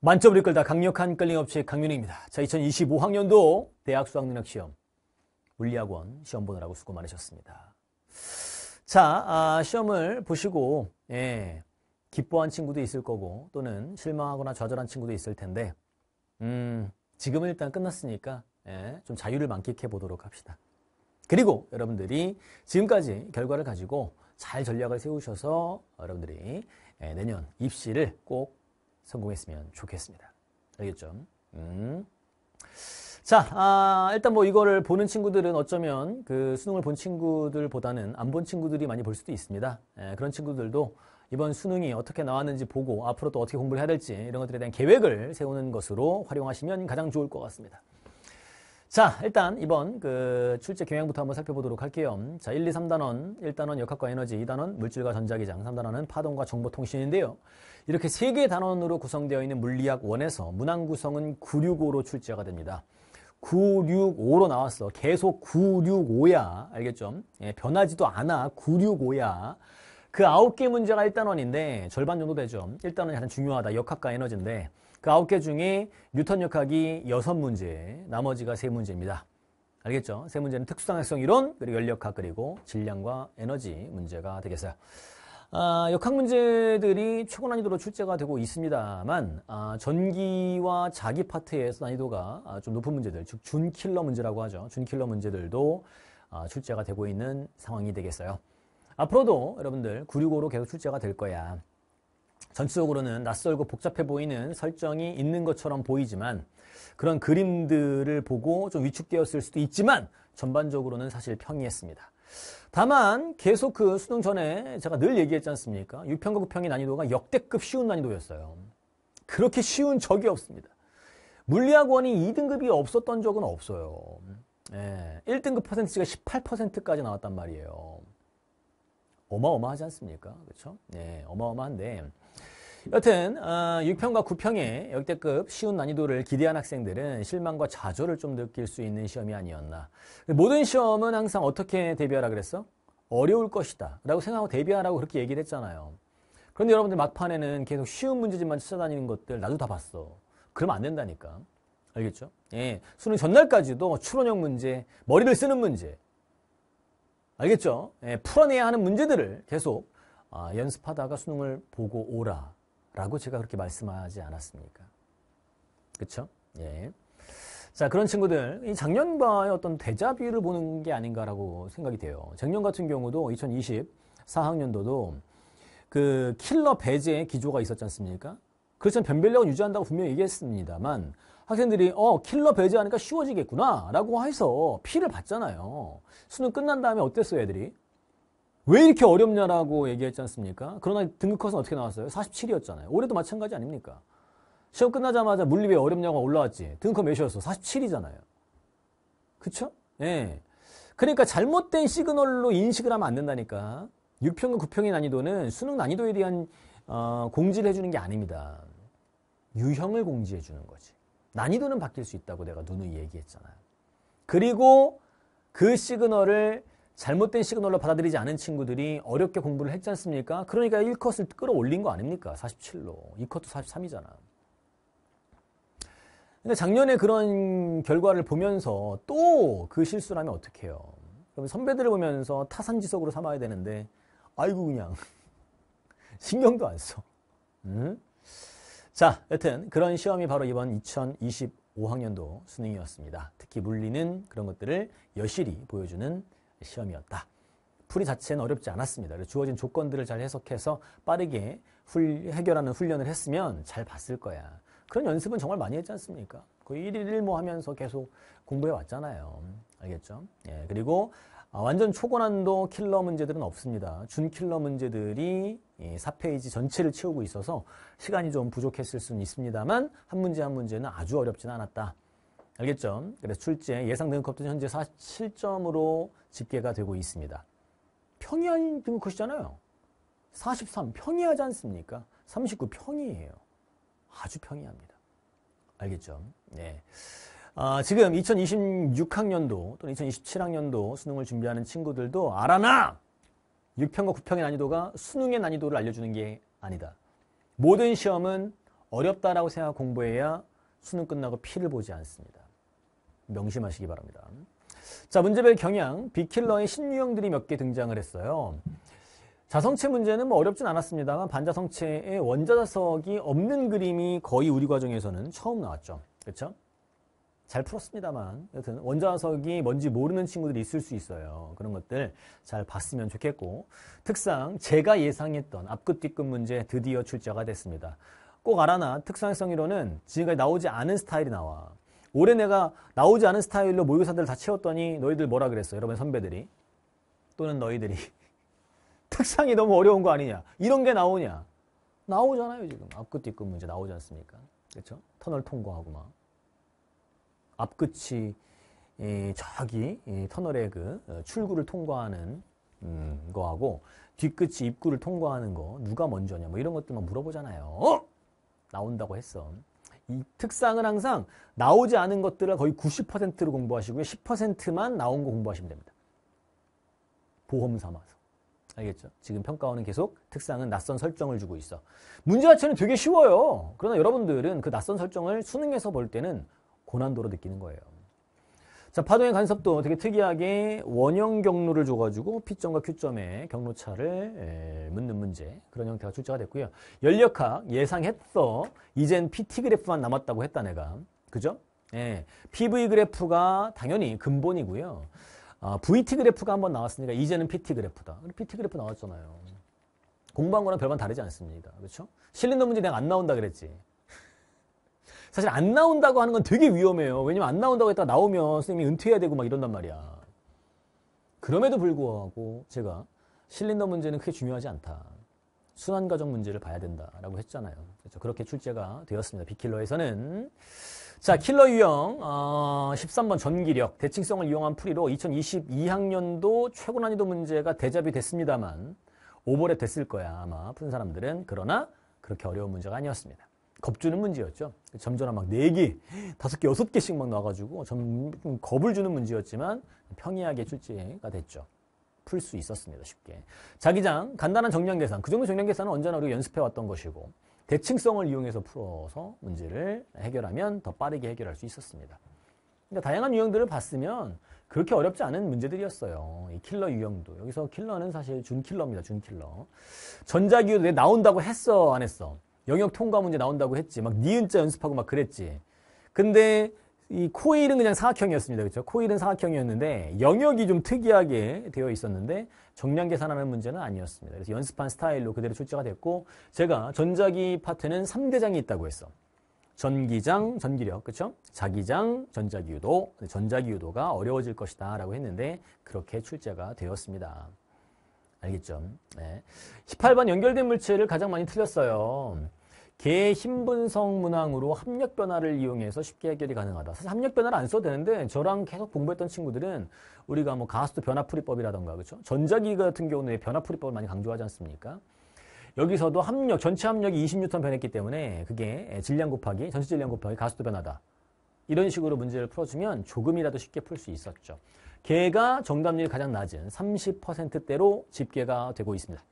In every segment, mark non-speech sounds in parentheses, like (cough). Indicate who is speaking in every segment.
Speaker 1: 만점을 이끌다 강력한 끌림업체 강윤희입니다. 자, 2025학년도 대학 수학능력시험 물리학원 시험 보느라고 수고 많으셨습니다. 자, 아, 시험을 보시고 예, 기뻐한 친구도 있을 거고 또는 실망하거나 좌절한 친구도 있을 텐데 음, 지금은 일단 끝났으니까 예, 좀 자유를 만끽해 보도록 합시다. 그리고 여러분들이 지금까지 결과를 가지고 잘 전략을 세우셔서 여러분들이 예, 내년 입시를 꼭 성공했으면 좋겠습니다. 알겠죠? 음. 자, 아, 일단 뭐 이거를 보는 친구들은 어쩌면 그 수능을 본 친구들보다는 안 본 친구들이 많이 볼 수도 있습니다. 예, 그런 친구들도 이번 수능이 어떻게 나왔는지 보고 앞으로 또 어떻게 공부를 해야 될지 이런 것들에 대한 계획을 세우는 것으로 활용하시면 가장 좋을 것 같습니다. 자, 일단 이번 그 출제 경향부터 한번 살펴보도록 할게요. 자, 1, 2, 3단원, 1단원 역학과 에너지, 2단원 물질과 전자기장, 3단원은 파동과 정보통신인데요. 이렇게 세 개의 단원으로 구성되어 있는 물리학 1에서 문항 구성은 965로 출제가 됩니다. 965로 나왔어. 계속 965야. 알겠죠? 예, 변하지도 않아. 965야. 그 아홉 개 문제가 1단원인데 절반 정도 되죠. 1단원이 가장 중요하다. 역학과 에너지인데 그 아홉 개 중에 뉴턴 역학이 여섯 문제, 나머지가 세 문제입니다. 알겠죠? 세 문제는 특수상학성 이론, 그리고 열역학, 그리고 질량과 에너지 문제가 되겠어요. 아, 역학 문제들이 최고 난이도로 출제가 되고 있습니다만 아, 전기와 자기 파트에서 난이도가 아, 좀 높은 문제들, 즉 준킬러 문제라고 하죠. 준킬러 문제들도 아, 출제가 되고 있는 상황이 되겠어요. 앞으로도 여러분들 965로 계속 출제가 될 거야. 전체적으로는 낯설고 복잡해 보이는 설정이 있는 것처럼 보이지만 그런 그림들을 보고 좀 위축되었을 수도 있지만 전반적으로는 사실 평이했습니다. 다만 계속 그 수능 전에 제가 늘 얘기했지 않습니까? 6평과9평의 난이도가 역대급 쉬운 난이도였어요. 그렇게 쉬운 적이 없습니다. 물리학 원이 2등급이 없었던 적은 없어요. 예, 1등급 퍼센트가 18%까지 나왔단 말이에요. 어마어마하지 않습니까? 그렇죠? 네, 어마어마한데 여튼 어, 6평과 9평의 역대급 쉬운 난이도를 기대한 학생들은 실망과 좌절을 좀 느낄 수 있는 시험이 아니었나. 모든 시험은 항상 어떻게 대비하라 그랬어? 어려울 것이다 라고 생각하고 대비하라고 그렇게 얘기를 했잖아요. 그런데 여러분들 막판에는 계속 쉬운 문제집만 찾아다니는 것들 나도 다 봤어. 그러면 안 된다니까. 알겠죠? 예. 수능 전날까지도 뭐 추론형 문제, 머리를 쓰는 문제, 알겠죠? 예, 풀어내야 하는 문제들을 계속 아, 연습하다가 수능을 보고 오라 라고 제가 그렇게 말씀하지 않았습니까? 그쵸? 예. 자 그런 친구들 이 작년과의 어떤 대자비를 보는 게 아닌가라고 생각이 돼요. 작년 같은 경우도 2024학년도도 그 킬러 배제의 기조가 있었지 않습니까? 그렇지만 변별력을 유지한다고 분명히 얘기했습니다만 학생들이 어 킬러 배제하니까 쉬워지겠구나 라고 해서 피를 봤잖아요. 수능 끝난 다음에 어땠어요 애들이? 왜 이렇게 어렵냐라고 얘기했지 않습니까? 그러나 등급컷은 어떻게 나왔어요? 47이었잖아요. 올해도 마찬가지 아닙니까? 시험 끝나자마자 물리 왜 어렵냐고 올라왔지. 등급컷 몇이었어? 47이잖아요. 그쵸? 예. 그러니까 잘못된 시그널로 인식을 하면 안 된다니까. 6평과 9평의 난이도는 수능 난이도에 대한 어, 공지를 해주는 게 아닙니다. 유형을 공지해 주는 거지. 난이도는 바뀔 수 있다고 내가 누누이 얘기했잖아요. 그리고 그 시그널을 잘못된 시그널로 받아들이지 않은 친구들이 어렵게 공부를 했지 않습니까? 그러니까 1컷을 끌어올린 거 아닙니까? 47로. 2컷도 43이잖아. 근데 작년에 그런 결과를 보면서 또 그실수라면 어떡해요? 그럼 선배들을 보면서 타산지석으로 삼아야 되는데, 아이고, 그냥. (laughs) 신경도 안 써. 응? 자, 여튼 그런 시험이 바로 이번 2025학년도 수능이었습니다. 특히 물리는 그런 것들을 여실히 보여주는 시험이었다. 풀이 자체는 어렵지 않았습니다. 주어진 조건들을 잘 해석해서 빠르게 훌, 해결하는 훈련을 했으면 잘 봤을 거야. 그런 연습은 정말 많이 했지 않습니까? 그의 1일 1모 하면서 계속 공부해 왔잖아요. 알겠죠? 예, 그리고 아, 완전 초고난도 킬러 문제들은 없습니다. 준 킬러 문제들이 4페이지 예, 전체를 채우고 있어서 시간이 좀 부족했을 수는 있습니다만 한 문제 한 문제는 아주 어렵진 않았다. 알겠죠? 그래서 출제 예상 등급도 현재 47점으로 집계가 되고 있습니다. 평이한 등급이잖아요. 컷43 평이하지 않습니까? 39 평이에요. 아주 평이합니다. 알겠죠? 네. 아, 지금 2026학년도 또는 2027학년도 수능을 준비하는 친구들도 알아나! 6평과 9평의 난이도가 수능의 난이도를 알려주는 게 아니다. 모든 시험은 어렵다라고 생각 공부해야 수능 끝나고 피를 보지 않습니다. 명심하시기 바랍니다. 자, 문제별 경향, 비킬러의 신유형들이 몇 개 등장을 했어요. 자성체 문제는 뭐 어렵진 않았습니다만 반자성체의 원자자석이 없는 그림이 거의 우리 과정에서는 처음 나왔죠. 그렇죠? 잘 풀었습니다만 여튼 원자석이 뭔지 모르는 친구들이 있을 수 있어요. 그런 것들 잘 봤으면 좋겠고 특상 제가 예상했던 앞끝 뒤끝 문제 드디어 출제가 됐습니다. 꼭 알아나 특성성 이론은 지금까지 나오지 않은 스타일이 나와. 올해 내가 나오지 않은 스타일로 모의고사들 다 채웠더니 너희들 뭐라 그랬어? 여러분 선배들이 또는 너희들이 (laughs) 특상이 너무 어려운 거 아니냐? 이런 게 나오냐? 나오잖아요 지금 앞끝 뒤끝 문제 나오지 않습니까? 그렇죠? 터널 통과하고 막. 앞끝이 이 저기 이 터널의 그 어, 출구를 통과하는 음, 거하고 뒤끝이 입구를 통과하는 거 누가 먼저냐 뭐 이런 것들만 물어보잖아요. 어? 나온다고 했어. 이 특상은 항상 나오지 않은 것들을 거의 90%로 공부하시고요. 10%만 나온 거 공부하시면 됩니다. 보험 삼아서. 알겠죠? 지금 평가원은 계속 특상은 낯선 설정을 주고 있어. 문제 자체는 되게 쉬워요. 그러나 여러분들은 그 낯선 설정을 수능에서 볼 때는 고난도로 느끼는 거예요. 자, 파동의 간섭도 되게 특이하게 원형 경로를 줘가지고 P점과 Q점의 경로차를 묻는 문제 그런 형태가 출제가 됐고요. 연력학 예상했어. 이젠 PT 그래프만 남았다고 했다 내가. 그죠? 예, PV 그래프가 당연히 근본이고요. 아, VT 그래프가 한번 나왔으니까 이제는 PT 그래프다. PT 그래프 나왔잖아요. 공부한 거랑 별반 다르지 않습니다. 그렇죠? 실린더 문제 내가 안 나온다 그랬지. 사실 안 나온다고 하는 건 되게 위험해요. 왜냐면 안 나온다고 했다가 나오면 선생님이 은퇴해야 되고 막 이런단 말이야. 그럼에도 불구하고 제가 실린더 문제는 크게 중요하지 않다. 순환 과정 문제를 봐야 된다라고 했잖아요. 그렇죠? 그렇게 출제가 되었습니다. 비킬러에서는 자 킬러 유형 어, 13번 전기력 대칭성을 이용한 풀이로 2022학년도 최고 난이도 문제가 대잡이 됐습니다만 오버랩 됐을 거야 아마 푼 사람들은 그러나 그렇게 어려운 문제가 아니었습니다. 겁주는 문제였죠. 점점아막 4개, 5개, 6개씩 막 나와가지고 네 좀 겁을 주는 문제였지만 평이하게 출제가 됐죠. 풀 수 있었습니다. 쉽게. 자기장, 간단한 정량 계산. 그 정도 정량 계산은 언제나 우리가 연습해왔던 것이고 대칭성을 이용해서 풀어서 문제를 해결하면 더 빠르게 해결할 수 있었습니다. 그러니까 다양한 유형들을 봤으면 그렇게 어렵지 않은 문제들이었어요. 이 킬러 유형도. 여기서 킬러는 사실 준킬러입니다. 준킬러. 전자기호도 내 나온다고 했어? 안 했어? 영역 통과 문제 나온다고 했지. 막 니은자 연습하고 막 그랬지. 근데 이 코일은 그냥 사각형이었습니다. 그렇죠? 코일은 사각형이었는데 영역이 좀 특이하게 되어 있었는데 정량 계산하는 문제는 아니었습니다. 그래서 연습한 스타일로 그대로 출제가 됐고 제가 전자기 파트는 3대장이 있다고 했어. 전기장, 전기력, 그렇죠? 자기장, 전자기유도, 전자기유도가 어려워질 것이다 라고 했는데 그렇게 출제가 되었습니다. 알겠죠? 네. 18번 연결된 물체를 가장 많이 틀렸어요. 개신분성 문항으로 합력 변화를 이용해서 쉽게 해결이 가능하다. 사실 합력 변화를 안 써도 되는데 저랑 계속 공부했던 친구들은 우리가 뭐 가수도 변화풀이법이라던가 그렇죠? 전자기 같은 경우는 변화풀이법을 많이 강조하지 않습니까? 여기서도 합력, 전체 합력이 2 0뉴 변했기 때문에 그게 질량 곱하기, 전체 질량 곱하기 가수도 변하다. 이런 식으로 문제를 풀어주면 조금이라도 쉽게 풀 수 있었죠. 개가 정답률이 가장 낮은 30%대로 집계가 되고 있습니다.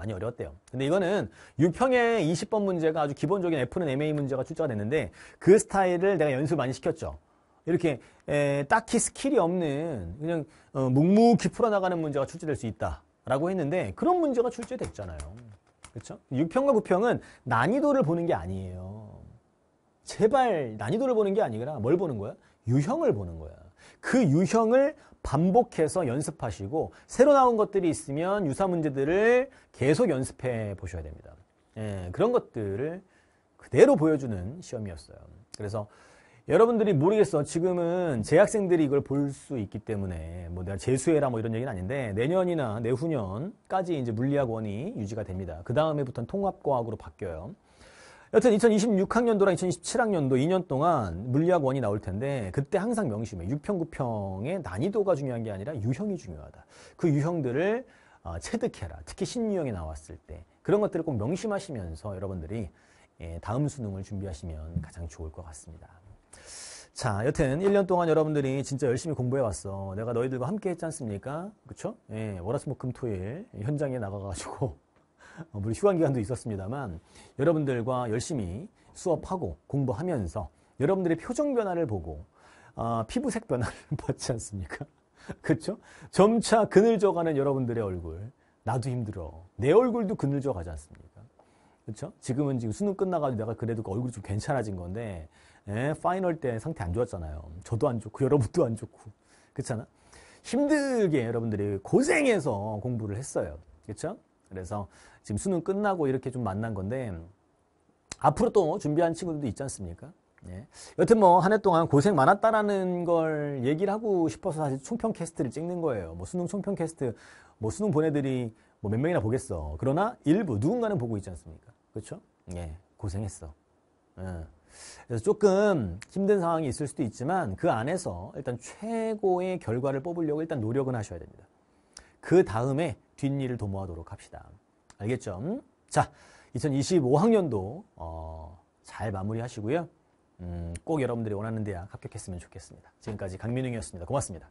Speaker 1: 많이 어려웠대요. 근데 이거는 6평에 20번 문제가 아주 기본적인 F는 MA 문제가 출제가 됐는데 그 스타일을 내가 연습 많이 시켰죠. 이렇게 에, 딱히 스킬이 없는 그냥 어, 묵묵히 풀어나가는 문제가 출제될 수 있다라고 했는데 그런 문제가 출제됐잖아요. 그렇죠? 6평과 9평은 난이도를 보는 게 아니에요. 제발 난이도를 보는 게 아니라 뭘 보는 거야? 유형을 보는 거야. 그 유형을 반복해서 연습하시고 새로 나온 것들이 있으면 유사 문제들을 계속 연습해 보셔야 됩니다. 예, 그런 것들을 그대로 보여주는 시험이었어요. 그래서 여러분들이 모르겠어. 지금은 재학생들이 이걸 볼 수 있기 때문에 뭐 내가 재수해라 뭐 이런 얘기는 아닌데 내년이나 내후년까지 이제 물리학원이 유지가 됩니다. 그 다음에부터는 통합과학으로 바뀌어요. 여튼 2026학년도랑 2027학년도 2년 동안 물리학 원이 나올 텐데 그때 항상 명심해. 6평, 9평의 난이도가 중요한 게 아니라 유형이 중요하다. 그 유형들을 어, 체득해라. 특히 신유형이 나왔을 때 그런 것들을 꼭 명심하시면서 여러분들이 예, 다음 수능을 준비하시면 가장 좋을 것 같습니다. 자, 여튼 1년 동안 여러분들이 진짜 열심히 공부해 왔어. 내가 너희들과 함께 했지 않습니까? 그쵸 예, 월화수목금토일 현장에 나가가지고 어, 물론 휴관 기간도 있었습니다만 여러분들과 열심히 수업하고 공부하면서 여러분들의 표정 변화를 보고 어, 피부색 변화를 봤지 (laughs) 않습니까? 그렇죠? 점차 그늘져 가는 여러분들의 얼굴 나도 힘들어. 내 얼굴도 그늘져 가지 않습니까? 그렇죠? 지금은 지금 수능 끝나가지고 내가 그래도 그 얼굴이 좀 괜찮아진 건데 에, 예, 파이널 때 상태 안 좋았잖아요. 저도 안 좋고 (laughs) 여러분도 안 좋고 그렇잖아. 힘들게 여러분들이 고생해서 공부를 했어요. 그렇죠? 그래서 지금 수능 끝나고 이렇게 좀 만난 건데 앞으로 또 준비한 친구들도 있지 않습니까? 예. 여튼 뭐 한 해 동안 고생 많았다라는 걸 얘기를 하고 싶어서 사실 총평 캐스트를 찍는 거예요. 뭐 수능 총평 캐스트, 뭐 수능 보내들이뭐몇 명이나 보겠어. 그러나 일부 누군가는 보고 있지 않습니까? 그렇죠? 예, 고생했어. 예. 그래서 조금 힘든 상황이 있을 수도 있지만 그 안에서 일단 최고의 결과를 뽑으려고 일단 노력은 하셔야 됩니다. 그 다음에 뒷일을 도모하도록 합시다. 알겠죠? 자, 2025학년도 어, 잘 마무리하시고요. 음, 꼭 여러분들이 원하는 대학 합격했으면 좋겠습니다. 지금까지 강민웅이었습니다. 고맙습니다.